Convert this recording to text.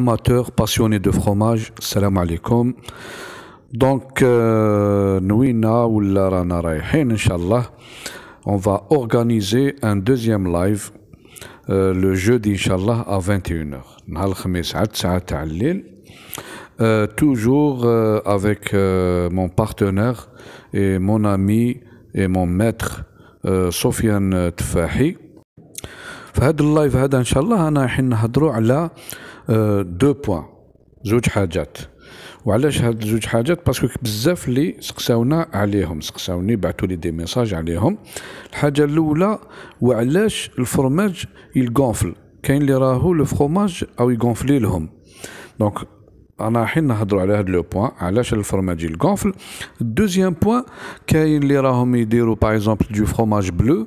Amateur, passionné de fromage, salam alaikum. Donc, euh, Nouina ou on va organiser un deuxième live euh, le jeudi, Inch'Allah, à 21h. Euh, toujours euh, avec mon partenaire et mon ami et mon maître Sofiane Tfahi. فهاد اللايف هذا ان شاء الله انا حين نهضروا على آه، دو بوان زوج حاجات وعلاش هاد زوج حاجات باسكو بزاف اللي سقساونا عليهم سقساوني بعثوا لي دي ميساج عليهم الحاجه الاولى وعلاش الفرماج يغونفل كاين اللي راهو لو فروماج او يغونفلي لهم دونك انا حين نهضروا على هاد لو بوين علاش الفرماج يغونفل دوزيام بوين كاين اللي راهم يديروا باغ اكزومبل دو فروماج بلو